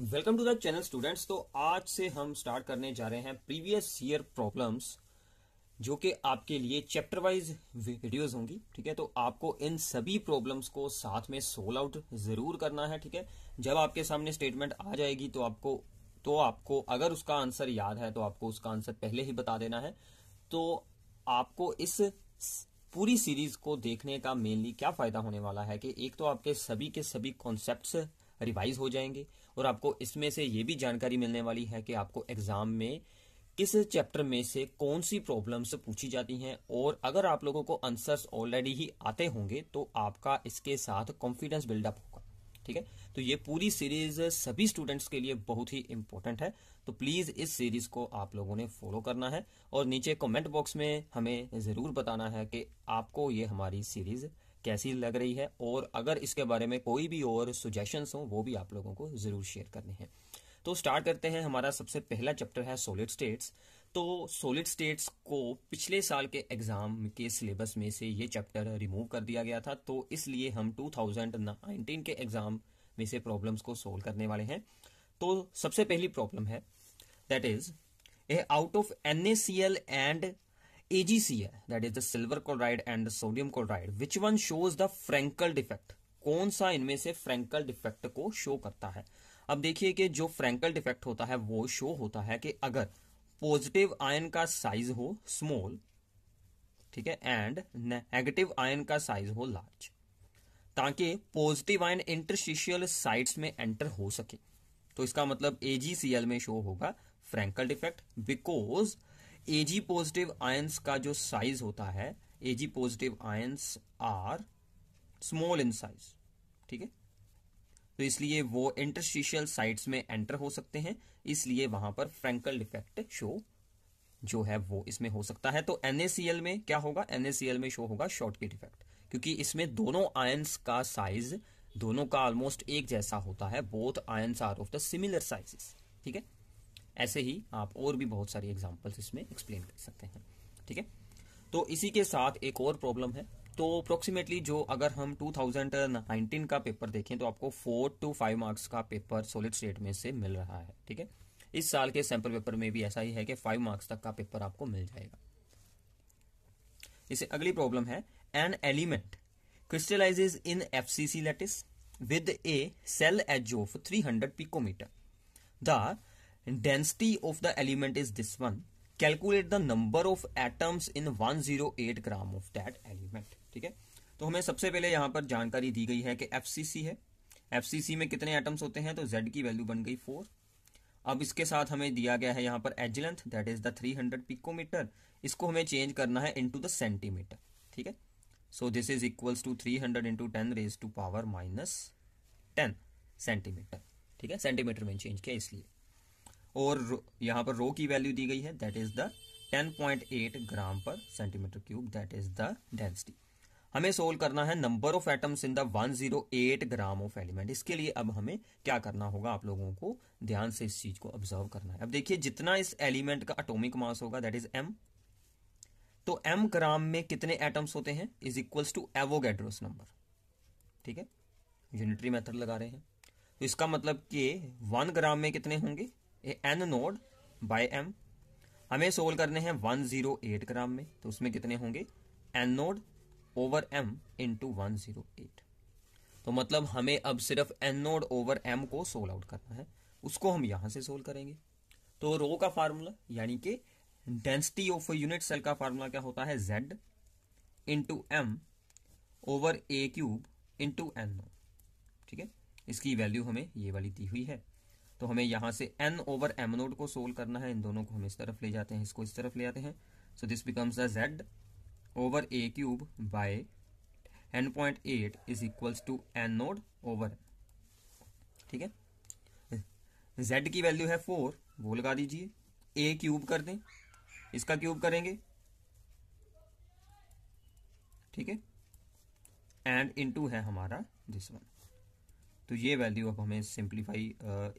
Welcome to the channel students तो आज से हम स्टार्ट करने जा रहे हैं प्रीवियस ईयर प्रॉब्लम्स जो कि आपके लिए चैप्टर वाइज वीडियोस होंगी ठीक है तो आपको इन सभी प्रॉब्लम्स को साथ में सोल आउट जरूर करना है ठीक है जब आपके सामने स्टेटमेंट आ जाएगी तो आपको तो आपको अगर उसका आंसर याद है तो आपको उसका आंसर पहले ही बता देना है तो आपको इस पूरी सीरीज को देखने का मेनली क्या फायदा होने वाला है कि एक तो आपके सभी के सभी कॉन्सेप्ट रिवाइज हो जाएंगे और आपको इसमें से ये भी जानकारी मिलने वाली है कि आपको एग्जाम में किस चैप्टर में से कौन सी प्रॉब्लम्स पूछी जाती हैं और अगर आप लोगों को आंसर्स ऑलरेडी ही आते होंगे तो आपका इसके साथ कॉन्फिडेंस बिल्डअप होगा ठीक है तो ये पूरी सीरीज सभी स्टूडेंट्स के लिए बहुत ही इंपॉर्टेंट है तो प्लीज इस सीरीज को आप लोगों ने फॉलो करना है और नीचे कमेंट बॉक्स में हमें जरूर बताना है कि आपको ये हमारी सीरीज कैसी लग रही है और अगर इसके बारे में कोई भी और सुजेशंस हो वो भी आप लोगों को ज़रूर शेयर करने हैं तो स्टार्ट करते हैं हमारा सबसे पहला चैप्टर है सोलिड स्टेट्स तो सोलिड स्टेट्स को पिछले साल के एग्ज़ाम के सिलेबस में से ये चैप्टर रिमूव कर दिया गया था तो इसलिए हम 2019 के एग्ज़ाम में से प्रॉब्लम्स को सोल्व करने वाले हैं तो सबसे पहली प्रॉब्लम है that is a out of an and AgCl that is the silver chloride and the sodium chloride which one shows the Frenkel defect कौन सा इनमें से फ्रेंकल डिफेक्ट को शो करता है अब देखिए कि जो फ्रैंकल डिफेक्ट होता है वो शो होता है कि अगर पॉजिटिव आयन का साइज हो स्मॉल ठीक है एंड नेगेटिव आयन का साइज हो लार्ज ताकि पॉजिटिव आयन इंटरस्टिशियल साइट्स में एंटर हो सके तो इसका मतलब एजीसीएल में शो होगा Frenkel defect because Ag positive ions का जो साइज होता है Ag positive ions are small in size ठीक है तो इसलिए वो इंटरस्टिशियल साइट्स में एंटर हो सकते हैं इसलिए वहां पर फ्रेंकल डिफेक्ट शो जो है वो इसमें हो सकता है तो एनएसीएल में क्या होगा एनएसीएल में शो होगा शॉर्ट की डिफेक्ट क्योंकि इसमें दोनों आयंस का साइज दोनों का ऑलमोस्ट एक जैसा होता है both ions are of the similar sizes ठीक है ऐसे ही आप और भी बहुत सारी एग्जाम्पल्स इसमें एक्सप्लेन कर सकते हैं ठीक है तो इसी के साथ एक और प्रॉब्लम है तो अप्रोक्सीमेटली जो अगर हम 2019 का पेपर देखें तो आपको फोर टू फाइव मार्क्स का पेपर सॉलिड स्टेट में से मिल रहा है ठीक है इस साल के सैंपल पेपर में भी ऐसा ही है कि फाइव मार्क्स तक का पेपर आपको मिल जाएगा इसे अगली प्रॉब्लम है an element crystallizes in C lattice with a cell edge of hundred picometre the density of the element is this one calculate the number of atoms in 108 gram of that element ठीक है तो हमें सबसे पहले यहां पर जानकारी दी गई है कि एफसीसी है एफसीसी में कितने एटम्स होते हैं तो जेड की वैल्यू बन गई फोर अब इसके साथ हमें दिया गया है यहाँ पर edge length that is the 300 picometre इसको हमें चेंज करना है इनटू द सेंटीमीटर ठीक है so this is equals to 300 hundred into ten raise to power minus ten centimetre ठीक है सेंटीमीटर में चेंज किया इसलिए और यहाँ पर रो की वैल्यू दी गई है दैट इज द 10.8 ग्राम पर centimetre cube that is the density हमें सोल्व करना है number of atoms in the 108 gram of element इसके लिए अब हमें क्या करना होगा आप लोगों को ध्यान से इस चीज को ऑब्जर्व करना है अब देखिए जितना इस एलिमेंट का अटोमिक मास होगा दैट इज एम तो एम ग्राम में कितने एटम्स होते हैं is equals to Avogadro's number ठीक है यूनिटरी मेथड लगा रहे हैं तो इसका मतलब कि वन ग्राम में कितने होंगे एन नोड बाय एम हमें सोल्व करने हैं 108 ग्राम में तो उसमें कितने होंगे N naught over M into one तो मतलब हमें अब सिर्फ एन नोड ओवर एम को सोल्व आउट करना है उसको हम यहां से सोल्व करेंगे तो रो का फार्मूला यानी कि डेंसिटी ऑफ यूनिट सेल का फार्मूला क्या होता है जेड इंटू एम ओवर ए क्यूब इंटू एन नोड ठीक है इसकी वैल्यू हमें ये वाली दी हुई है तो हमें यहाँ से एन ओवर एम नोड को सोल्व करना है इन दोनों को हम इस तरफ ले जाते हैं इसको इस तरफ ले आते हैं so this becomes the Z over A cube by N point eight is equals to N naught over ठीक है जेड की वैल्यू है फोर वो लगा दीजिए ए क्यूब कर दें इसका क्यूब करेंगे ठीक है एंड इनटू है हमारा दिस वन तो ये वैल्यू अब हमें सिंप्लीफाई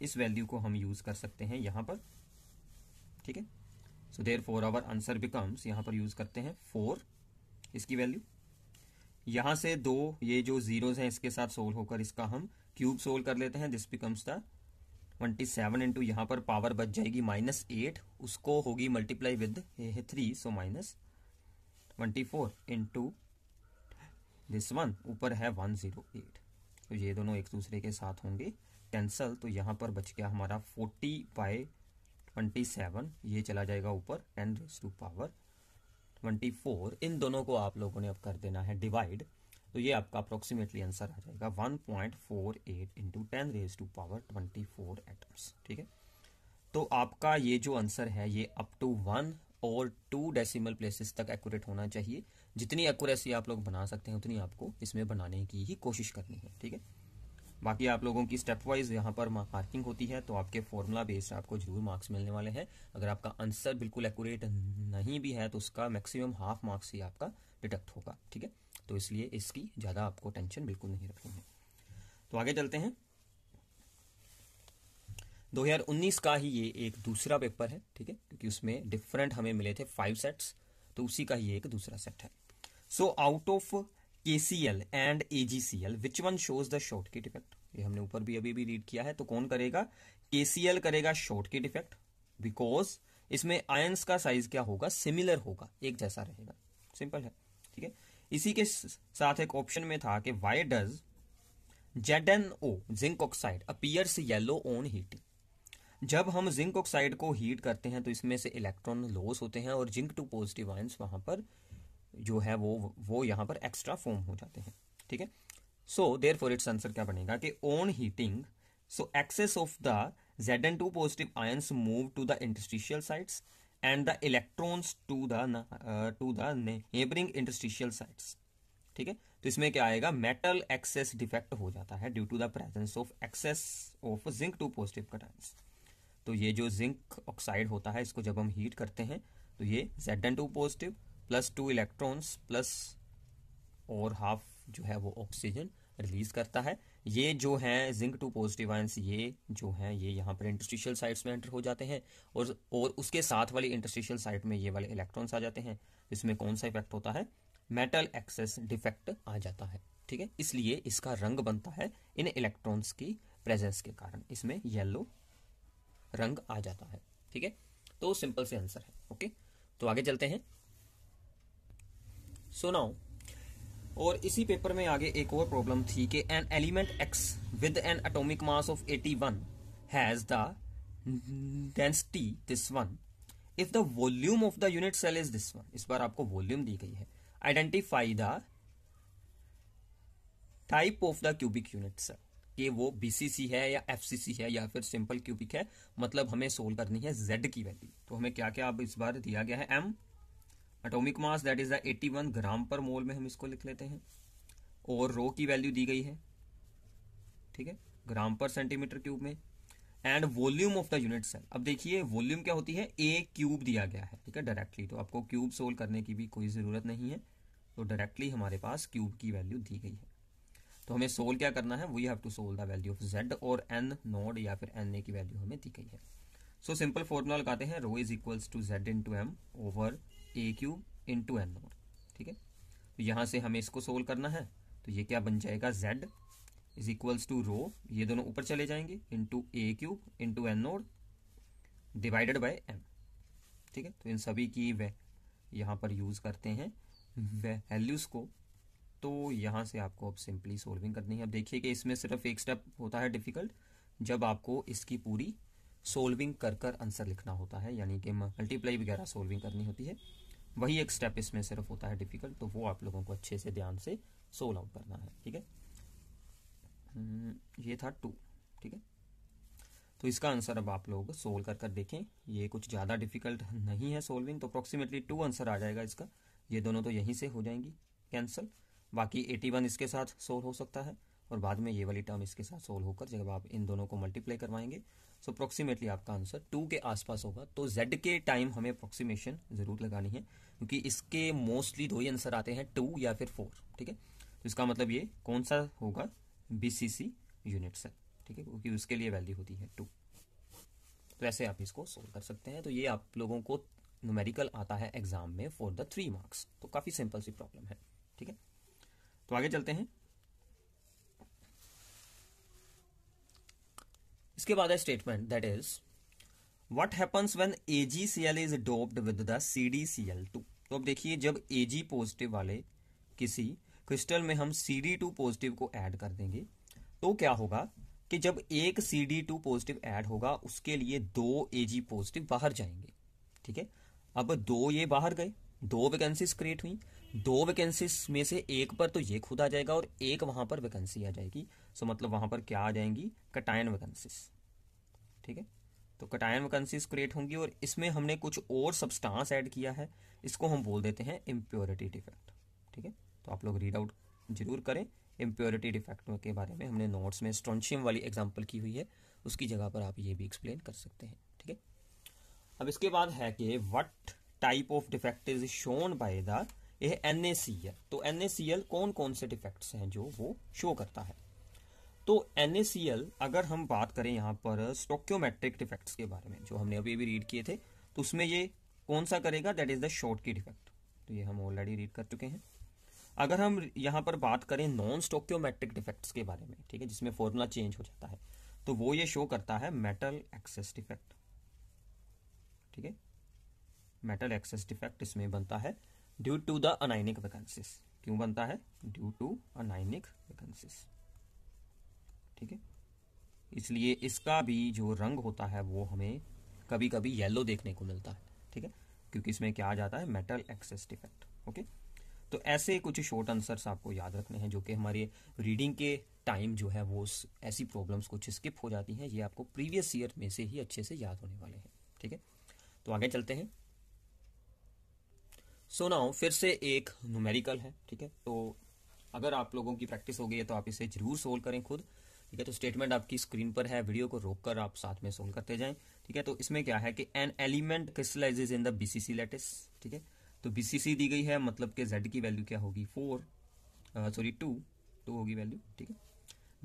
इस वैल्यू को हम यूज़ कर सकते हैं यहाँ पर ठीक है so therefore our answer becomes यहाँ पर यूज़ करते हैं फोर इसकी वैल्यू यहाँ से दो ये जो जीरोज हैं इसके साथ सोल्व होकर इसका हम क्यूब सोल्व कर लेते हैं this becomes the twenty seven into यहाँ पर पावर बच जाएगी माइनस एट उसको होगी multiply with three so minus twenty four into this one ऊपर है वन जीरो एट तो ये दोनों एक दूसरे के साथ होंगे कैंसल तो यहाँ पर बच गया हमारा फोर्टी बाय ट्वेंटी सेवन ये चला जाएगा ऊपर ten raise to power twenty four इन दोनों को आप लोगों ने अब कर देना है डिवाइड तो ये आपका अप्रोक्सीमेटली आंसर आ जाएगा one point four eight into ten raise to power twenty four atoms ठीक है तो आपका ये जो आंसर है ये अप टू वन और टू डेसिमल प्लेसेस तक एक्यूरेट होना चाहिए जितनी एक्यूरेसी आप लोग बना सकते हैं उतनी आपको इसमें बनाने की ही कोशिश करनी है ठीक है बाकी आप लोगों की स्टेप वाइज यहाँ पर मार्किंग होती है तो आपके फॉर्मूला बेस्ड आपको जरूर मार्क्स मिलने वाले हैं अगर आपका आंसर बिल्कुल एक्यूरेट नहीं भी है तो उसका मैक्सिमम हाफ मार्क्स ही आपका डिडक्ट होगा ठीक है तो इसलिए इसकी ज़्यादा आपको टेंशन बिल्कुल नहीं रखनी है तो आगे चलते हैं 2019 का ही ये एक दूसरा पेपर है ठीक है क्योंकि उसमें डिफरेंट हमें मिले थे फाइव सेट्स तो उसी का ही एक दूसरा सेट है सो out of K C L and A G C L which one shows the Schottky effect ये हमने ऊपर भी अभी भी रीड किया है तो कौन करेगा के सी एल करेगा शॉर्ट किट इफेक्ट बिकॉज इसमें आयंस का साइज क्या होगा सिमिलर होगा एक जैसा रहेगा सिंपल है ठीक है इसी के साथ एक ऑप्शन में था कि why does Z N O zinc oxide appears yellow on heating जब हम जिंक ऑक्साइड को हीट करते हैं तो इसमें से इलेक्ट्रॉन लॉस होते हैं और जिंक टू पॉजिटिव आयंस वहाँ पर जो है वो वो यहाँ पर एक्स्ट्रा फॉर्म हो जाते हैं ठीक है so therefore its answer क्या बनेगा कि on heating so excess of the Z N two positive ions move to the interstitial sites and the electrons to the to the neighbouring interstitial sites ठीक है तो इसमें क्या आएगा metal access defect हो जाता है due to the presence of excess of zinc two positive cations तो ये जो जिंक ऑक्साइड होता है इसको जब हम हीट करते हैं तो ये Z N two positive plus two electrons plus और हाफ जो है वो ऑक्सीजन रिलीज करता है ये जो है जिंक टू पॉजिटिव आयंस ये जो है ये यहाँ पर इंटरस्टिशियल साइट्स में एंटर हो जाते हैं और और उसके साथ वाली इंटरस्टिशियल साइट में ये वाले इलेक्ट्रॉन्स आ जाते हैं इसमें कौन सा इफेक्ट होता है मेटल एक्सेस डिफेक्ट आ जाता है ठीक है इसलिए इसका रंग बनता है इन इलेक्ट्रॉन्स की प्रेजेंस के कारण इसमें येलो रंग आ जाता है ठीक है तो सिंपल से आंसर है ओके तो आगे चलते हैं सुनाओ और इसी पेपर में आगे एक और प्रॉब्लम थी कि an element X with an atomic mass of 81 has the density this one if the volume of the unit cell is this one इस बार आपको वॉल्यूम दी गई है identify the type of the cubic unit cell कि वो BCC है या एफसीसी है या फिर सिंपल क्यूबिक है मतलब हमें सोल्व करनी है जेड की वैल्यू तो हमें क्या क्या अब इस बार दिया गया है M atomic mass that is the 81 gram पर मोल में हम इसको लिख लेते हैं और रो की वैल्यू दी गई है ठीक है ग्राम पर सेंटीमीटर क्यूब में and volume of the unit cell अब देखिए वॉल्यूम क्या होती है ए क्यूब दिया गया है ठीक है डायरेक्टली तो आपको क्यूब सोल्व करने की भी कोई ज़रूरत नहीं है तो डायरेक्टली हमारे पास क्यूब की वैल्यू दी गई है तो हमें सोल्व क्या करना है we have to solve the value of Z और एन नोड या फिर एन ए की वैल्यू हमें दी गई है सो सिंपल फॉर्मूला लगाते हैं rho is equals to Z into M over A cube into N naught ठीक है तो यहाँ से हमें इसको सोल्व करना है तो ये क्या बन जाएगा Z is equals to rho ये दोनों ऊपर चले जाएंगे into A cube to N naught divided by M ठीक है तो इन सभी की वह यहाँ पर यूज़ करते हैं वैल्यूज़ हम्म। को तो यहाँ से आपको अब सिंपली सोल्विंग करनी है अब देखिए कि इसमें सिर्फ एक स्टेप होता है डिफिकल्ट जब आपको इसकी पूरी सोल्विंग कर कर आंसर लिखना होता है यानी कि मल्टीप्लाई वगैरह सोल्विंग करनी होती है वही एक स्टेप इसमें सिर्फ होता है डिफिकल्ट तो वो आप लोगों को अच्छे से ध्यान से सोल आउट करना है ठीक है हम्म, ये था टू ठीक है तो इसका आंसर अब आप लोग सोल्व कर कर देखें ये कुछ ज़्यादा डिफिकल्ट नहीं है सोल्विंग तो अप्रोक्सीमेटली टू आंसर आ जाएगा इसका ये दोनों तो यहीं से हो जाएंगी कैंसल बाकी 81 इसके साथ सोल्व हो सकता है और बाद में ये वाली टर्म इसके साथ सोल्व होकर जब आप इन दोनों को मल्टीप्लाई करवाएंगे सो अप्रोक्सीमेटली आपका आंसर टू के आसपास होगा तो जेड के टाइम हमें अप्रोक्सीमेशन जरूर लगानी है क्योंकि इसके मोस्टली दो ही आंसर आते हैं टू या फिर फोर ठीक है तो इसका मतलब ये कौन सा होगा बीसीसी यूनिट से ठीक है क्योंकि उसके लिए वैल्यू होती है टू तो ऐसे आप इसको सोल्व कर सकते हैं तो ये आप लोगों को न्यूमेरिकल आता है एग्जाम में फॉर द थ्री मार्क्स तो काफ़ी सिंपल सी प्रॉब्लम है ठीक है तो आगे चलते हैं इसके बाद है statement that is what happens when AgCl C is doped with the CdCl D C L two तो अब देखिए जब एजी पॉजिटिव वाले किसी क्रिस्टल में हम सी डी टू पॉजिटिव को ऐड कर देंगे तो क्या होगा कि जब एक C D two positive add होगा उसके लिए दो ए जी पॉजिटिव बाहर जाएंगे ठीक है अब दो ये बाहर गए दो वैकेंसीज क्रिएट हुई दो वैकेंसीज में से एक पर तो ये खुद आ जाएगा और एक वहां पर वैकेंसी आ जाएगी सो मतलब वहां पर क्या आ जाएंगी कटायन वैकेंसीज ठीक है तो कटायन वैकेंसीज क्रिएट होंगी और इसमें हमने कुछ और सब्सटेंस ऐड किया है इसको हम बोल देते हैं इम्प्योरिटी डिफेक्ट ठीक है तो आप लोग रीड आउट जरूर करें इम्प्योरिटी डिफेक्ट के बारे में हमने नोट्स में स्ट्रॉन्शियम वाली एग्जाम्पल की हुई है उसकी जगह पर आप ये भी एक्सप्लेन कर सकते हैं ठीक है अब इसके बाद है कि what type of defect is shown by the यह एन तो एन ए सी एल कौन कौन से डिफेक्ट्स हैं जो वो शो करता है तो एन ए सी एल अगर हम बात करें यहाँ पर स्टोक्योमेट्रिक डिफेक्ट्स के बारे में जो हमने अभी अभी रीड किए थे तो उसमें ये कौन सा करेगा that is the Schottky defect तो ये हम ऑलरेडी रीड कर चुके हैं अगर हम यहाँ पर बात करें नॉन स्टोक्योमेट्रिक डिफेक्ट्स के बारे में ठीक है जिसमें फॉर्मूला चेंज हो जाता है तो वो ये शो करता है मेटल एक्सेस डिफेक्ट ठीक है मेटल एक्सेस डिफेक्ट इसमें बनता है due to the anionic vacancies क्यों बनता है ड्यू टू अनाइनिक वैकेंसीज ठीक है इसलिए इसका भी जो रंग होता है वो हमें कभी कभी येलो देखने को मिलता है ठीक है क्योंकि इसमें क्या आ जाता है मेटल एक्सेस डिफेक्ट ओके तो ऐसे कुछ शॉर्ट आंसर्स आपको याद रखने हैं जो कि हमारे रीडिंग के टाइम जो है वो ऐसी प्रॉब्लम्स कुछ स्किप हो जाती हैं ये आपको प्रीवियस ईयर में से ही अच्छे से याद होने वाले हैं ठीक है तो आगे चलते हैं सो so नाउ फिर से एक न्यूमेरिकल है ठीक है तो अगर आप लोगों की प्रैक्टिस हो गई है तो आप इसे जरूर सोल्व करें खुद ठीक है तो स्टेटमेंट आपकी स्क्रीन पर है वीडियो को रोककर आप साथ में सोल्व करते जाएं ठीक है तो इसमें क्या है कि an element crystallizes in the BCC lattice ठीक है तो बीसीसी दी गई है मतलब कि जेड की वैल्यू क्या होगी फोर सॉरी टू टू होगी वैल्यू ठीक है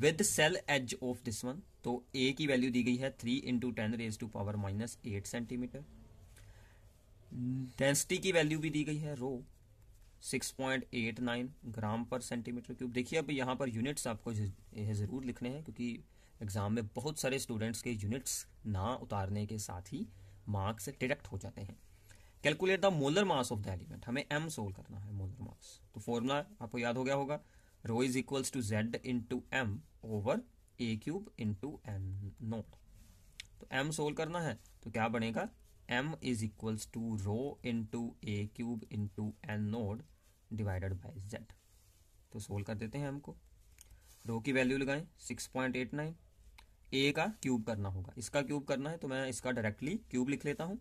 with cell edge of this one तो ए की वैल्यू दी गई है three into ten raise to power minus eight centimeter density की वैल्यू भी दी गई है रो 6.89 ग्राम पर सेंटीमीटर क्यूब देखिए अब यहाँ पर यूनिट्स आपको ज़रूर लिखने हैं क्योंकि एग्ज़ाम में बहुत सारे स्टूडेंट्स के यूनिट्स ना उतारने के साथ ही मार्क्स डिडक्ट हो जाते हैं calculate the molar mass of the element हमें एम सोल्व करना है मोलर मास तो फॉर्मूला आपको याद हो गया होगा rho is equals to Z into M over A cube into N naught तो एम सोल्व करना है तो क्या बनेगा m is equals to rho into a cube into n node divided by z तो solve कर देते हैं हमको रो की वैल्यू लगाएं 6.89 ए का क्यूब करना होगा इसका क्यूब करना है तो मैं इसका डायरेक्टली क्यूब लिख लेता हूँ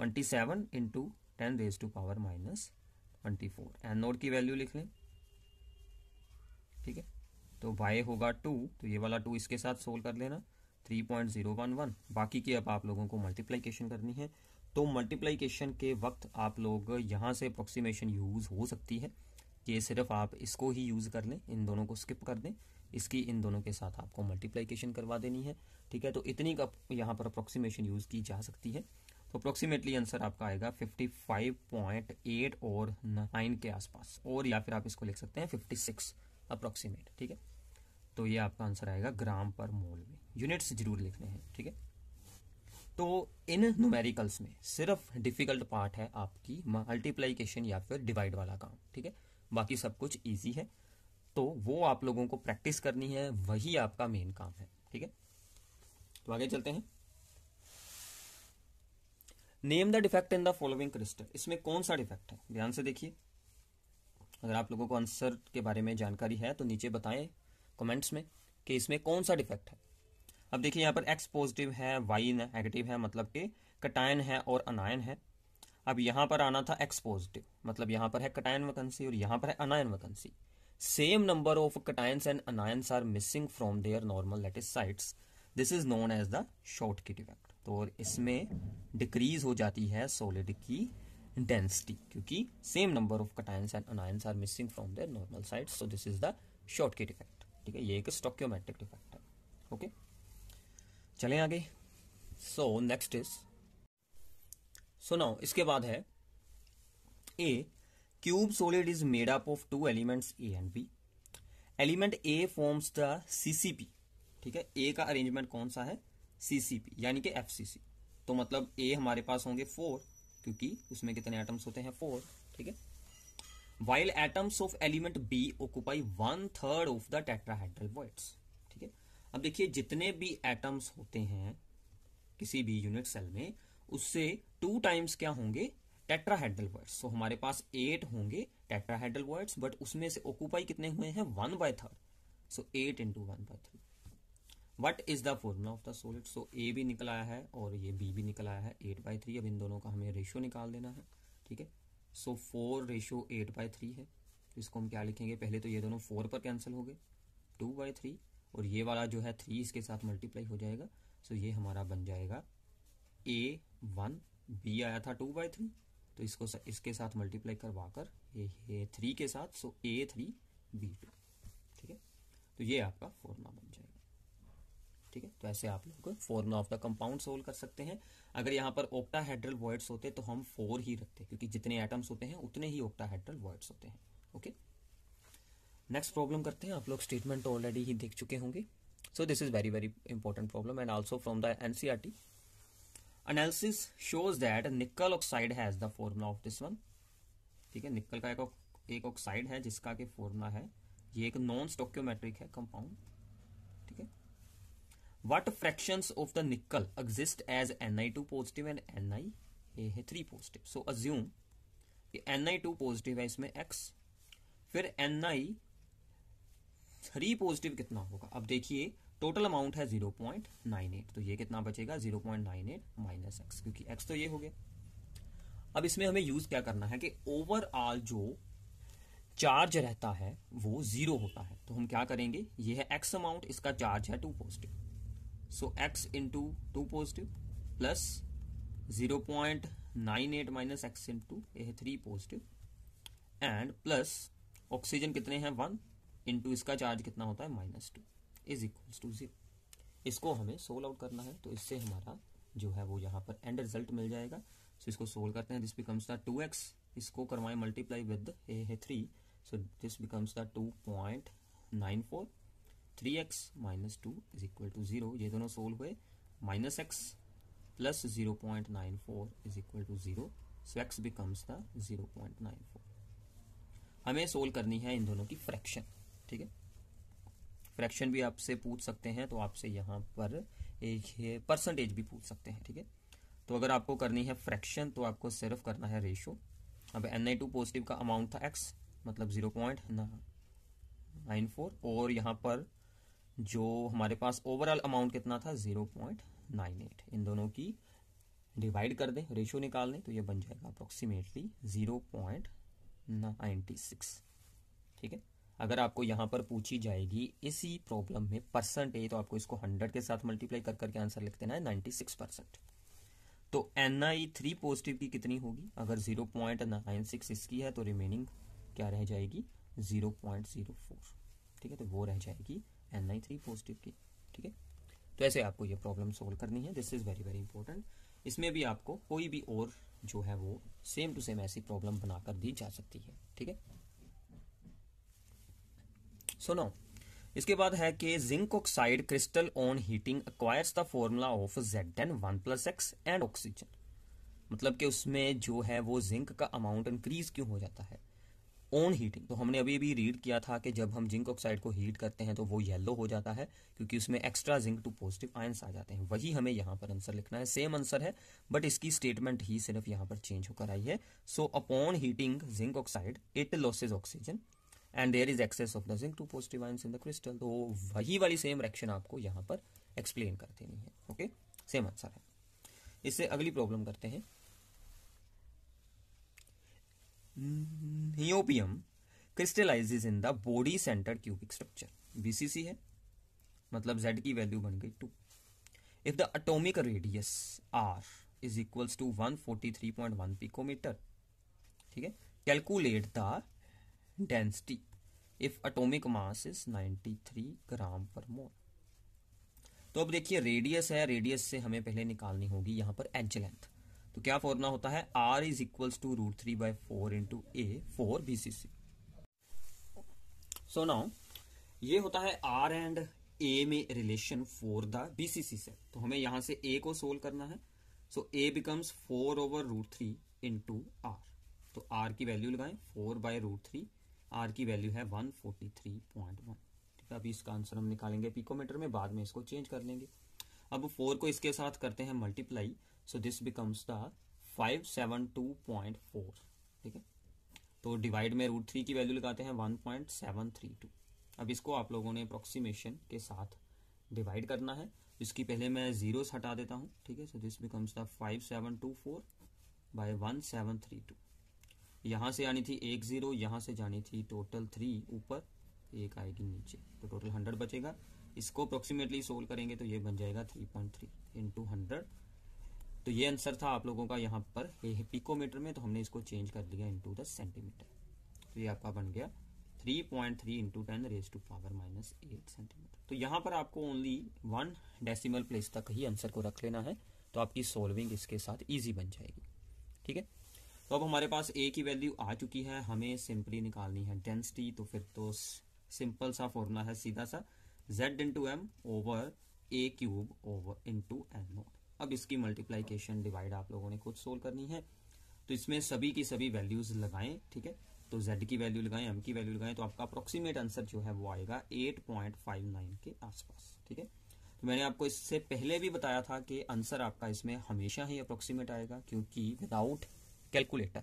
27 seven into ten raise to power minus twenty four N naught की वैल्यू लिख लें ठीक है तो वाई होगा टू तो ये वाला टू इसके साथ सोल्व कर लेना three point zero one one बाकी की अब आप लोगों को मल्टीप्लाइकेशन करनी है तो मल्टीप्लाइकेशन के वक्त आप लोग यहाँ से अप्रोक्सीमेशन यूज़ हो सकती है कि सिर्फ आप इसको ही यूज़ कर लें इन दोनों को स्किप कर दें इसकी इन दोनों के साथ आपको मल्टीप्लाइकेशन करवा देनी है ठीक है तो इतनी का यहाँ पर अप्रोक्सीमेशन यूज़ की जा सकती है तो अप्रोक्सीमेटली आंसर आपका आएगा 55.8 और 9 के आसपास और या फिर आप इसको लिख सकते हैं 56 अप्रोक्सीमेट ठीक है तो ये आपका आंसर आएगा ग्राम पर मोल में यूनिट्स जरूर लिखने हैं ठीक है तो इन न्यूमेरिकल्स में सिर्फ डिफिकल्ट पार्ट है आपकी मल्टीप्लाइकेशन या फिर डिवाइड वाला काम ठीक है बाकी सब कुछ ईजी है तो वो आप लोगों को प्रैक्टिस करनी है वही आपका मेन काम है ठीक है तो आगे चलते हैं name the defect in the following crystal इसमें कौन सा डिफेक्ट है ध्यान से देखिए अगर आप लोगों को आंसर के बारे में जानकारी है तो नीचे बताएं कमेंट्स में कि इसमें कौन सा डिफेक्ट है अब देखिए यहाँ पर एक्स पॉजिटिव है वाई नेगेटिव है मतलब कि कटायन है और अनायन है अब यहाँ पर आना था एक्स पॉजिटिव मतलब यहाँ पर है कटायन वैकेंसी और यहाँ पर है anion vacancy same number of cations and anions are missing from their normal lattice sites this is known as the Schottky defect तो और इसमें डिक्रीज हो जाती है सोलिड की डेंसिटी क्योंकि same number of cations and anions are missing from their normal sites so this is the Schottky defect ठीक है ये एक स्टोक्योमेट्रिक डिफेक्ट है ओके चले आगे so next is so now इसके बाद है a cube solid is made up of two elements A and B element A forms the CCP ठीक है ए का अरेंजमेंट कौन सा है सीसीपी यानी कि एफ तो मतलब ए हमारे पास होंगे फोर क्योंकि उसमें कितने एटम्स होते हैं फोर ठीक है while atoms of element B occupy one third of the tetrahedral voids ठीक है अब देखिए जितने भी एटम्स होते हैं किसी भी यूनिट सेल में उससे टू टाइम्स क्या होंगे टेट्राहेड्रल वर्ड्स सो हमारे पास एट होंगे टेट्राहेड्रल वर्ड्स बट उसमें से ऑक्यूपाई कितने हुए हैं one by third so eight into one by three what is the formula of the solid so A भी निकल आया है और ये बी भी निकल आया है एट बाय थ्री अब इन दोनों का हमें रेशियो निकाल देना है ठीक है so four ratio eight by three है तो इसको हम क्या लिखेंगे पहले तो ये दोनों फोर पर कैंसिल हो गए टू बाई थ्री और ये वाला जो है थ्री इसके साथ मल्टीप्लाई हो जाएगा सो ये हमारा बन जाएगा ए वन बी आया था टू बाई थ्री तो इसको इसके साथ मल्टीप्लाई करवा कर ये थ्री के साथ so A three B two ठीक है तो ये आपका फॉर्मूला बन जाएगा ठीक है तो ऐसे आप लोग formula of the compound solve कर सकते हैं अगर यहाँ पर ओक्टाहेड्रल वॉइड्स होते तो हम फोर ही रखते क्योंकि जितने एटम्स होते हैं उतने ही ओक्टाहेड्रल वॉइड्स होते हैं ओके नेक्स्ट प्रॉब्लम करते हैं आप लोग स्टेटमेंट ऑलरेडी ही देख चुके होंगे so this is very very important problem and also from the NCERT analysis shows that nickel oxide has the formula of this one ठीक है निकल का एक ऑक्साइड है जिसका के फॉर्मूला है ये एक नॉन स्टोक्योमेट्रिक है compound What fractions of the nickel exist as Ni2 positive and Ni है थ्री पॉजिटिव सो अज्यूम कि एन आई टू पॉजिटिव है इसमें एक्स फिर एन आई थ्री पॉजिटिव कितना होगा अब देखिए टोटल अमाउंट है जीरो पॉइंट नाइन एट तो ये कितना बचेगा zero point nine eight minus X क्योंकि एक्स तो ये हो गया अब इसमें हमें यूज क्या करना है कि ओवरऑल जो चार्ज रहता है वो जीरो होता है तो हम क्या करेंगे ये है एक्स अमाउंट इसका चार्ज है two positive so X into two positive plus zero point nine eight minus X into यह है three positive and plus oxygen कितने हैं वन इंटू इसका चार्ज कितना होता है minus two is equals to zero इसको हमें सोल्व आउट करना है तो इससे हमारा जो है वो यहाँ पर एंड रिजल्ट मिल जाएगा सो so इसको सोल्व करते हैं this becomes the two X इसको करवाएं मल्टीप्लाई विद ए है three so this becomes the two point nine four three X minus two is equal to zero ये दोनों सोल्व हुए minus X plus zero point nine four is equal to zero so X becomes the zero point nine four हमें solve करनी है इन दोनों की fraction ठीक है फ्रैक्शन भी आपसे पूछ सकते हैं तो आपसे यहाँ पर एक परसेंटेज भी पूछ सकते हैं ठीक है तो अगर आपको करनी है फ्रैक्शन तो आपको सिर्फ करना है रेशो अब एन आई टू पॉजिटिव का अमाउंट था एक्स मतलब जीरो पॉइंट नाइन फोर और यहाँ पर जो हमारे पास ओवरऑल अमाउंट कितना था जीरो पॉइंट नाइन एट इन दोनों की डिवाइड कर दें रेशियो निकाल दें तो ये बन जाएगा approximately zero point ninety six ठीक है अगर आपको यहाँ पर पूछी जाएगी इसी प्रॉब्लम में परसेंटेज तो आपको इसको हंड्रेड के साथ मल्टीप्लाई कर करके आंसर लिख देना है नाइन्टी सिक्स परसेंट तो एन आई थ्री पॉजिटिव की कितनी होगी अगर जीरो पॉइंट नाइन सिक्स इसकी है तो रिमेनिंग क्या रह जाएगी जीरो पॉइंट जीरो फोर ठीक है तो वो रह जाएगी एन लाइन थ्री पॉजिटिव की ठीक है तो ऐसे आपको ये प्रॉब्लम सोल्व करनी है this is very very important इसमें भी आपको कोई भी और जो है वो सेम टू सेम ऐसी प्रॉब्लम बनाकर दी जा सकती है ठीक है सो नो इसके बाद है कि zinc oxide crystal on heating acquires the formula of Z N one plus X and oxygen मतलब कि उसमें जो है वो जिंक का अमाउंट इंक्रीज क्यों हो जाता है ओन हीटिंग तो हमने अभी अभी रीड किया था कि जब हम जिंक ऑक्साइड को हीट करते हैं तो वो येलो हो जाता है क्योंकि उसमें extra zinc two positive ions आ जाते हैं वही हमें यहाँ पर आंसर लिखना है सेम आंसर है बट इसकी स्टेटमेंट ही सिर्फ यहाँ पर चेंज होकर आई है so upon heating zinc oxide it loses oxygen and there is excess of the zinc two positive ions in the crystal तो वही वाली सेम रिएक्शन आपको यहाँ पर एक्सप्लेन कर देनी है ओके सेम आंसर है इससे अगली प्रॉब्लम करते हैं niobium crystallizes in the body centre cubic structure BCC है मतलब जेड की वैल्यू बन गई two if the atomic radius R is equals to one forty three point one picometer ठीक है calculate the density if atomic mass is ninety three gram पर mole तो अब देखिए रेडियस है रेडियस से हमें पहले निकालनी होगी यहां पर एज लेंथ तो क्या फॉर्मूला होता है R is equal to root three by four into a for B C C so now ये होता है आर एंड ए में रिलेशन फोर द बीसीसी से तो हमें यहां से ए को सोल्व करना है so a becomes four over root three into R तो आर की वैल्यू लगाएं four by root three R की वैल्यू है one forty three point one ठीक है अभी इसका आंसर हम निकालेंगे पिकोमीटर में बाद में इसको चेंज कर लेंगे अब फोर को इसके साथ करते हैं multiply so this becomes the four ठीक है तो डिवाइड में रूट थ्री की वैल्यू लगाते हैं one point seven three two अब इसको आप लोगों ने अप्रोक्सीमेशन के साथ डिवाइड करना है इसकी पहले मैं जीरोस हटा देता हूँ ठीक है so this becomes the four by one seven three two यहाँ से आनी थी एक जीरो यहाँ से जानी थी टोटल थ्री ऊपर एक आएगी नीचे तो टोटल हंड्रेड बचेगा इसको अप्रोक्सीमेटली सोल्व करेंगे तो ये बन जाएगा three point three into hundred तो ये आंसर था आप लोगों का यहाँ पर ये पिकोमीटर में तो हमने इसको चेंज कर दिया इंटू द सेंटीमीटर तो ये आपका बन गया 3.3 point three into ten raise to power minus eight centimeter तो यहाँ पर आपको ओनली वन डेसिमल प्लेस तक ही आंसर को रख लेना है तो आपकी सोल्विंग इसके साथ ईजी बन जाएगी ठीक है तो अब हमारे पास ए की वैल्यू आ चुकी है हमें सिंपली निकालनी है डेंसिटी तो फिर तो सिंपल सा फॉर्मूला है सीधा सा जेड इंटू एम ओवर ए cube over into N naught अब इसकी मल्टीप्लाइकेशन डिवाइड आप लोगों ने खुद सोल्व करनी है तो इसमें सभी की सभी वैल्यूज लगाएं ठीक है तो z की वैल्यू लगाएं m की वैल्यू लगाएं तो आपका अप्रोक्सीमेट आंसर जो है वो आएगा 8.59 के आसपास ठीक है तो मैंने आपको इससे पहले भी बताया था कि आंसर आपका इसमें हमेशा ही अप्रोक्सीमेट आएगा क्योंकि विदाउट कैलकुलेटर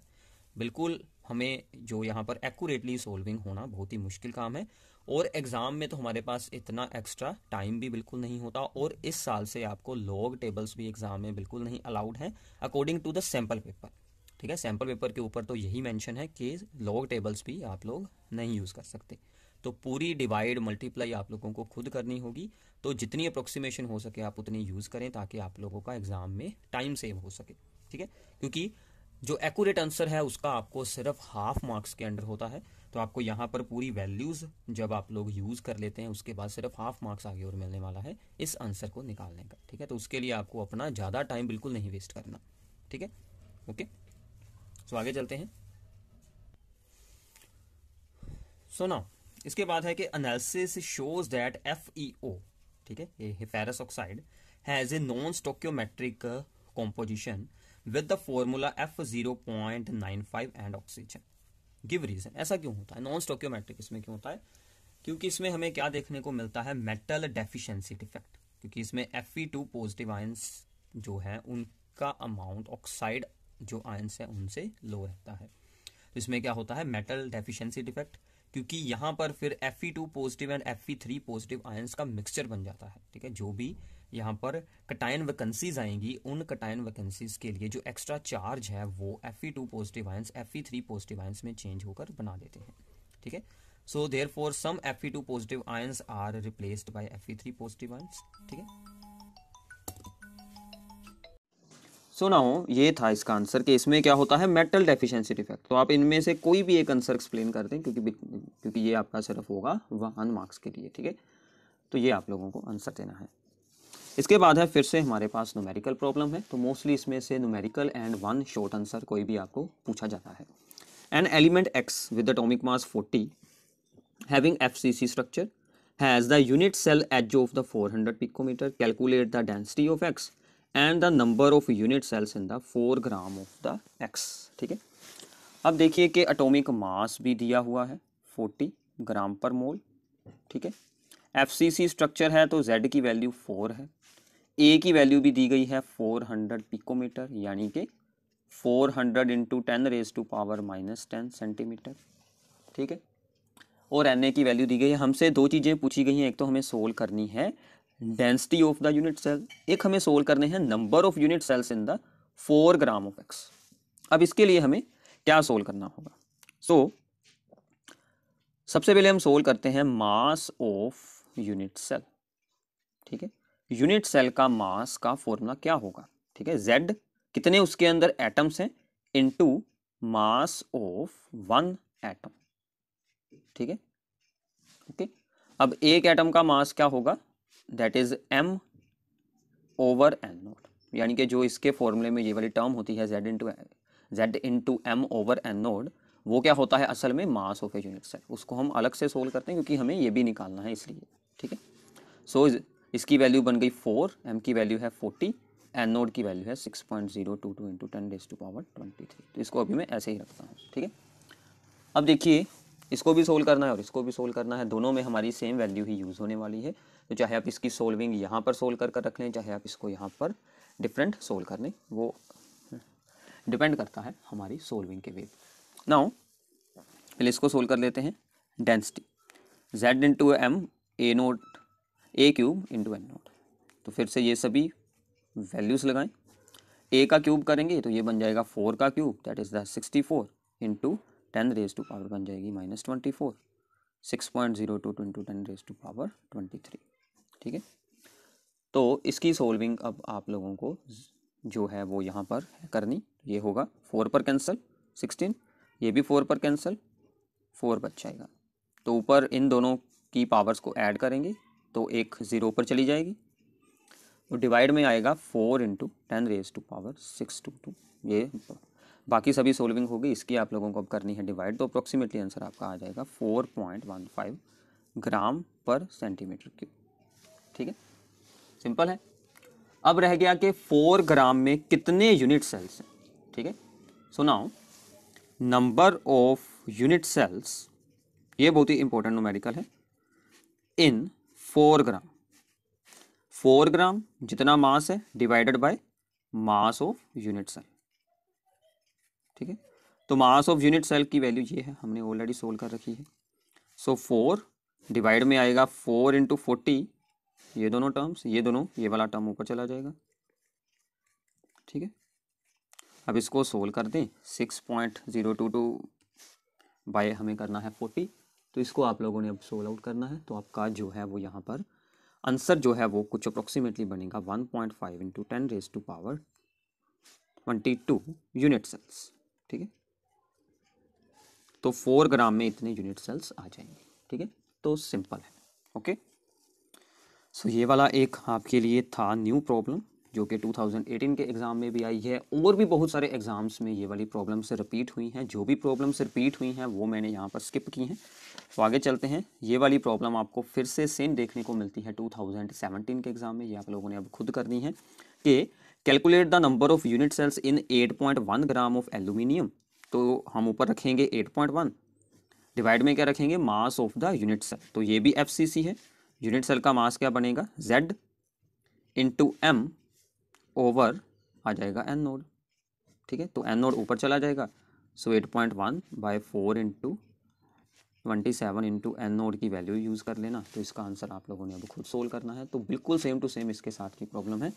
बिल्कुल हमें जो यहाँ पर एक्यूरेटली सोल्विंग होना बहुत ही मुश्किल काम है और एग्ज़ाम में तो हमारे पास इतना एक्स्ट्रा टाइम भी बिल्कुल नहीं होता और इस साल से आपको लॉग टेबल्स भी एग्ज़ाम में बिल्कुल नहीं अलाउड हैं according to the sample paper ठीक है सैम्पल पेपर के ऊपर तो यही मेंशन है कि लॉग टेबल्स भी आप लोग नहीं यूज़ कर सकते तो पूरी डिवाइड मल्टीप्लाई आप लोगों को खुद करनी होगी तो जितनी अप्रोक्सीमेशन हो सके आप उतनी यूज़ करें ताकि आप लोगों का एग्ज़ाम में टाइम सेव हो सके ठीक है क्योंकि जो एक्यूरेट आंसर है उसका आपको सिर्फ हाफ मार्क्स के अंडर होता है तो आपको यहाँ पर पूरी वैल्यूज़ जब आप लोग यूज़ कर लेते हैं उसके बाद सिर्फ हाफ मार्क्स आगे और मिलने वाला है इस आंसर को निकालने का ठीक है तो उसके लिए आपको अपना ज़्यादा टाइम बिल्कुल नहीं वेस्ट करना ठीक है ओके सो आगे चलते हैं सो so नाउ इसके बाद है कि analysis shows that F E O ठीक है ये oxide has a non stoichiometric composition with the formula F zero point nine five and oxygen give reason ऐसा क्यों होता है नॉन स्टोक्योमेट्रिक इसमें क्यों होता है क्योंकि इसमें हमें क्या देखने को मिलता है मेटल डेफिशिएंसी डिफेक्ट क्योंकि इसमें एफ टू पॉजिटिव आयंस जो है उनका अमाउंट ऑक्साइड जो आयंस है उनसे लो रहता है तो इसमें क्या होता है मेटल डेफिशिएंसी डिफेक्ट क्योंकि यहां पर फिर F two positive and F three positive ions का मिक्सचर बन जाता है ठीक है जो भी यहाँ पर कटायन वैकेंसीज आएंगी उन कटायन वैकेंसीज के लिए जो एक्स्ट्रा चार्ज है वो F E two positive ions F E three positive ions में चेंज होकर बना देते हैं ठीक है so therefore some F E two positive ions are replaced by F E three positive ions ठीक है सो so नाउ ये था इसका आंसर कि इसमें क्या होता है मेटल डेफिशिएंसी डिफेक्ट तो आप इनमें से कोई भी एक आंसर एक्सप्लेन कर दें क्योंकि क्योंकि ये आपका सिर्फ होगा वन मार्क्स के लिए ठीक है तो ये आप लोगों को आंसर देना है इसके बाद है फिर से हमारे पास नूमेरिकल प्रॉब्लम है तो मोस्टली इसमें से numerical and one short answer कोई भी आपको पूछा जाता है an element X with atomic mass forty having C structure has the unit cell edge of the hundred picometer calculate the density of X and the number of unit cells in the four gram of the X ठीक है अब देखिए कि atomic mass भी दिया हुआ है 40 ग्राम पर मोल ठीक है एफ स्ट्रक्चर है तो जेड की वैल्यू फोर है ए की वैल्यू भी दी गई है 400 पिकोमीटर यानी कि 400 hundred into ten raise to power minus ten centimetre ठीक है और एन की वैल्यू दी गई है हमसे दो चीज़ें पूछी गई हैं एक तो हमें सोल्व करनी है density of the unit cell एक हमें सोल्व करने हैं number of unit cells in the four gram of X अब इसके लिए हमें क्या सोल्व करना होगा सो so, सबसे पहले हम सोल्व करते हैं मास ऑफ यूनिट सेल ठीक है यूनिट सेल का मास का फॉर्मूला क्या होगा ठीक है जेड कितने उसके अंदर एटम्स हैं into mass of one atom ठीक है ओके अब एक एटम का मास क्या होगा that is M over N naught यानी कि जो इसके फॉर्मूले में ये वाली टर्म होती है Z into Z into M over N naught वो क्या होता है असल में mass of a unit cell उसको हम अलग से सोल्व करते हैं क्योंकि हमें ये भी निकालना है इसलिए ठीक है सो इसकी वैल्यू बन गई फोर एम की वैल्यू है फोर्टी एन नोड की वैल्यू है six point zero two two into ten raise to power twenty three तो इसको अभी मैं ऐसे ही रखता हूँ ठीक है अब देखिए इसको भी सोल्व करना है और इसको भी सोल्व करना है दोनों में हमारी सेम वैल्यू ही यूज़ होने वाली है तो चाहे आप इसकी सोल्विंग यहाँ पर सोल्व कर कर रख लें चाहे आप इसको यहाँ पर डिफरेंट सोल्व कर लें वो डिपेंड करता है हमारी सोल्विंग के वेव नाउ पहले इसको सोल्व कर लेते हैं density Z into M A naught A cube into N naught तो फिर से ये सभी वैल्यूज़ लगाएं ए का क्यूब करेंगे तो ये बन जाएगा फोर का cube that is the sixty four into ten raise to power बन जाएगी minus twenty four six point zero two two into ten raise to power twenty three ठीक है तो इसकी सोल्विंग अब आप लोगों को जो है वो यहाँ पर करनी ये होगा फोर पर कैंसिल सिक्सटीन ये भी फोर पर कैंसिल फोर बच जाएगा तो ऊपर इन दोनों की पावर्स को ऐड करेंगे तो एक ज़ीरो पर चली जाएगी और डिवाइड में आएगा four into ten raise to power six two two ये बाकी सभी सोल्विंग होगी इसकी आप लोगों को अब करनी है डिवाइड तो अप्रोक्सीमेटली आंसर आपका आ जाएगा four point one five gram पर सेंटीमीटर क्यूब ठीक है सिंपल है अब रह गया कि फोर ग्राम में कितने यूनिट सेल्स हैं ठीक है सुनाओ नंबर ऑफ यूनिट सेल्स ये बहुत ही इंपॉर्टेंट नोमेडिकल है इन फोर ग्राम फोर ग्राम जितना मास है divided by mass of unit cell ठीक है तो मास ऑफ यूनिट सेल की वैल्यू ये है हमने ऑलरेडी सोल्व कर रखी है सो फोर डिवाइड में आएगा फोर इंटू फोर्टी ये दोनों टर्म्स ये दोनों ये वाला टर्म ऊपर चला जाएगा ठीक है अब इसको सोल्व कर दें six point zero two two by हमें करना है फोर्टी तो इसको आप लोगों ने अब सोल आउट करना है तो आपका जो है वो यहाँ पर आंसर जो है वो कुछ अप्रोक्सीमेटली बनेगा one point five into ten raise to power twenty two unit cells ठीक है तो फोर ग्राम में इतने यूनिट सेल्स आ जाएंगे ठीक है तो सिंपल है ओके सो ये वाला एक आपके लिए था न्यू प्रॉब्लम जो कि 2018 के एग्ज़ाम में भी आई है और भी बहुत सारे एग्ज़ाम्स में ये वाली प्रॉब्लम्स रिपीट हुई हैं जो भी प्रॉब्लम्स रिपीट हुई हैं वो मैंने यहाँ पर स्किप की हैं तो आगे चलते हैं ये वाली प्रॉब्लम आपको फिर से सेम देखने को मिलती है 2017 के एग्ज़ाम में ये आप लोगों ने अब खुद कर दी है कि calculate the number of unit cells in eight gram of aluminium तो हम ऊपर रखेंगे एट डिवाइड में क्या रखेंगे mass of the unit cell तो ये भी एफ है यूनिट सेल का मास क्या बनेगा जेड इंटू एम ओवर आ जाएगा एन नोड ठीक है तो एन नोड ऊपर चला जाएगा so eight point one by four into twenty seven into N naught की वैल्यू यूज़ कर लेना तो इसका आंसर आप लोगों ने अब खुद सोल्व करना है तो बिल्कुल सेम टू सेम इसके साथ की प्रॉब्लम है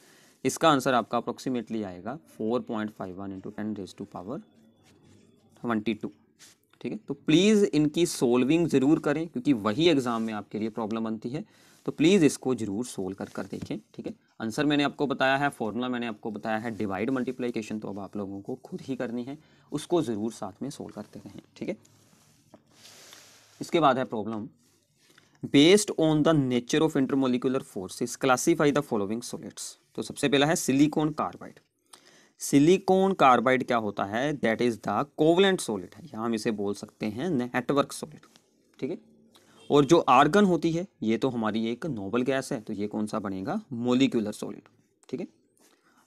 इसका आंसर आपका अप्रोक्सीमेटली आएगा four point five one into ten raise to power twenty two ठीक है तो प्लीज़ इनकी सोल्विंग ज़रूर करें क्योंकि वही एग्ज़ाम में आपके लिए प्रॉब्लम बनती है तो प्लीज़ इसको जरूर सोल्व कर कर देखें ठीक है आंसर मैंने आपको बताया है फॉर्मूला मैंने आपको बताया है डिवाइड मल्टीप्लिकेशन तो अब आप लोगों को खुद ही करनी है उसको ज़रूर साथ में सोल्व करते रहें ठीक है इसके बाद है problem based on the nature of intermolecular forces classify the following solids तो सबसे पहला है सिलिकॉन कार्बाइड सिलिकॉन कार्बाइड क्या होता है that is the covalent solid है या हम इसे बोल सकते हैं नेटवर्क सोलिड ठीक है और जो आर्गन होती है ये तो हमारी एक नोबल गैस है तो ये कौन सा बनेगा मोलिकुलर सॉलिड ठीक है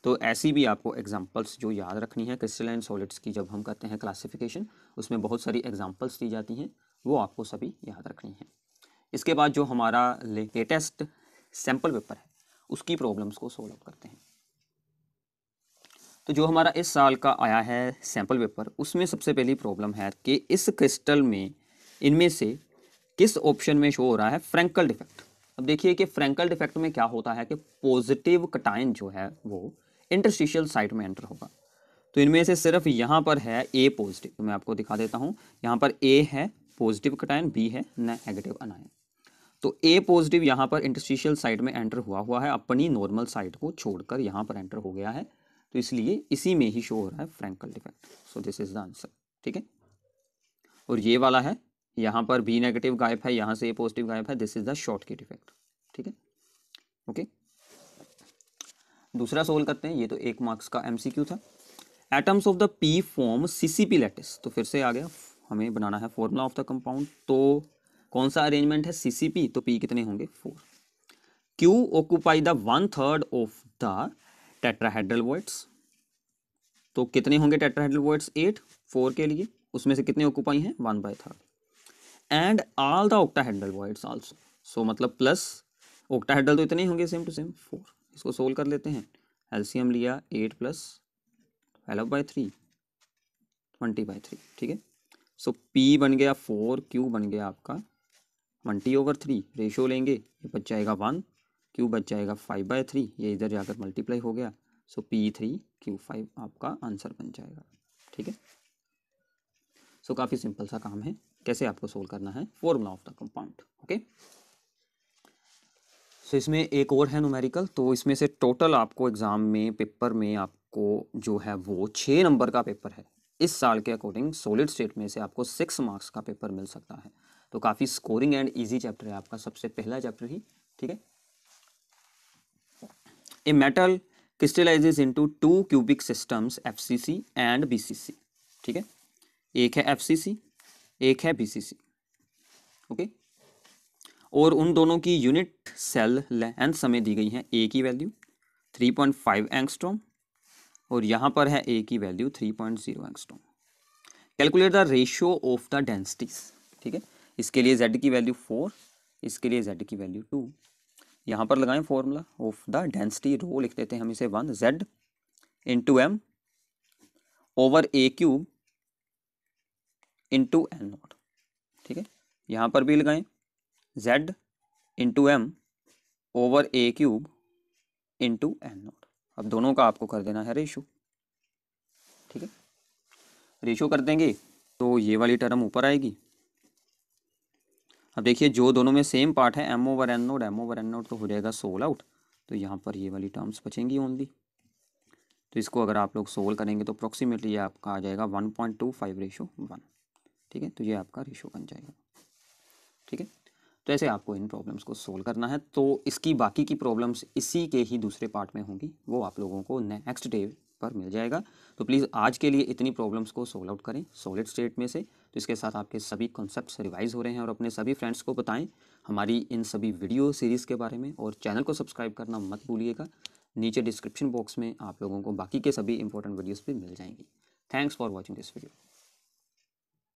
तो ऐसी भी आपको एग्जांपल्स जो याद रखनी है क्रिस्टलाइन सॉलिड्स की जब हम करते हैं क्लासिफिकेशन उसमें बहुत सारी एग्जांपल्स दी जाती हैं वो आपको सभी याद रखनी है इसके बाद जो हमारा लेटेस्ट सैम्पल पेपर है उसकी प्रॉब्लम्स को सोल्व करते हैं तो जो हमारा इस साल का आया है सैम्पल पेपर उसमें सबसे पहली प्रॉब्लम है कि इस क्रिस्टल में इनमें से किस ऑप्शन में शो हो रहा है फ्रेंकल डिफेक्ट अब देखिए कि फ्रेंकल डिफेक्ट में क्या होता है कि पॉजिटिव कटाइन जो है वो इंटरस्टिशियल साइट में एंटर होगा तो इनमें से सिर्फ यहाँ पर है ए पॉजिटिव तो मैं आपको दिखा देता हूँ यहाँ पर ए है पॉजिटिव कटाइन बी है नेगेटिव अनायन तो ए पॉजिटिव यहाँ पर इंटरस्टिशियल साइट में एंटर हुआ हुआ है अपनी नॉर्मल साइट को छोड़कर यहाँ पर एंटर हो गया है तो इसलिए इसी में ही शो हो रहा है Frenkel defect so this is the answer ठीक है और ये वाला है यहाँ पर बी नेगेटिव गायब है यहाँ से ए पॉजिटिव गायब है this is the Schottky effect ठीक है ओके दूसरा सोल्व करते हैं ये तो एक मार्क्स का एम था atoms of the P form CCP lattice तो फिर से आ गया हमें बनाना है फॉर्मूला ऑफ द कंपाउंड तो कौन सा अरेंजमेंट है सीसीपी तो पी कितने होंगे four Q occupy the one third of the tetrahedral voids तो कितने होंगे टेट्राहेड्रल वर्ड्स एट फोर के लिए उसमें से कितने ऑक्यूपाई हैं one by third and all the octahedral voids also so मतलब प्लस ऑक्टाहेड्रल तो इतने ही होंगे सेम टू सेम फोर इसको सोल्व कर लेते हैं एल्सियम लिया eight plus twelve by three twenty by three ठीक है सो पी बन गया फोर क्यू बन गया आपका ट्वेंटी ओवर थ्री रेशो लेंगे ये बच जाएगा वन क्यू बच जाएगा फाइव बाई थ्री ये इधर जाकर मल्टीप्लाई हो गया so P three Q five आपका आंसर बन जाएगा ठीक है सो so, काफ़ी सिंपल सा काम है कैसे आपको सोल्व करना है formula of the compound okay so इसमें एक और है नोमेरिकल तो इसमें से टोटल आपको एग्ज़ाम में पेपर में आपको जो है वो छः नंबर का पेपर है इस साल के अकॉर्डिंग सॉलिड स्टेट में से आपको सिक्स मार्क्स का पेपर मिल सकता है तो काफ़ी स्कोरिंग एंड ईजी चैप्टर है आपका सबसे पहला चैप्टर ही ठीक है a metal crystallises into two cubic systems FCC and BCC ठीक है एक है एफसीसी एक है बीसीसी ओके और उन दोनों की यूनिट सेल लेंथ समय दी गई है ए की value three point five angstrom और यहाँ पर है ए की value three point zero angstrom calculate the ratio of the densities ठीक है इसके लिए जेड की वैल्यू फोर इसके लिए जेड की वैल्यू टू यहाँ पर लगाएं formula of the density rho लिख देते हैं हम इसे one Z into M over ए क्यूब इंटू एन नॉट ठीक है यहाँ पर भी लगाएं जेड इंटू एम ओवर ए क्यूब इंटू एन नॉट अब दोनों का आपको कर देना है रेशो ठीक है रेशो कर देंगे तो ये वाली टर्म ऊपर आएगी अब देखिए जो दोनों में सेम पार्ट है M over N naught M over N naught तो हो जाएगा सोल आउट तो यहाँ पर ये वाली टर्म्स बचेंगी ओनली तो इसको अगर आप लोग सोल्व करेंगे तो अप्रोक्सीमेटली आपका आ जाएगा one point two five ratio one ठीक है तो ये आपका रेशो बन जाएगा ठीक है तो ऐसे आपको इन प्रॉब्लम्स को सोल्व करना है तो इसकी बाकी की प्रॉब्लम्स इसी के ही दूसरे पार्ट में होंगी वो आप लोगों को नेक्स्ट डे पर मिल जाएगा तो प्लीज़ आज के लिए इतनी प्रॉब्लम्स को सोल्व आउट करें सॉलिड स्टेट में से तो इसके साथ आपके सभी कॉन्सेप्ट रिवाइज हो रहे हैं और अपने सभी फ्रेंड्स को बताएं हमारी इन सभी वीडियो सीरीज़ के बारे में और चैनल को सब्सक्राइब करना मत भूलिएगा नीचे डिस्क्रिप्शन बॉक्स में आप लोगों को बाकी के सभी इंपॉर्टेंट वीडियोज़ भी मिल जाएंगी thanks for watching this video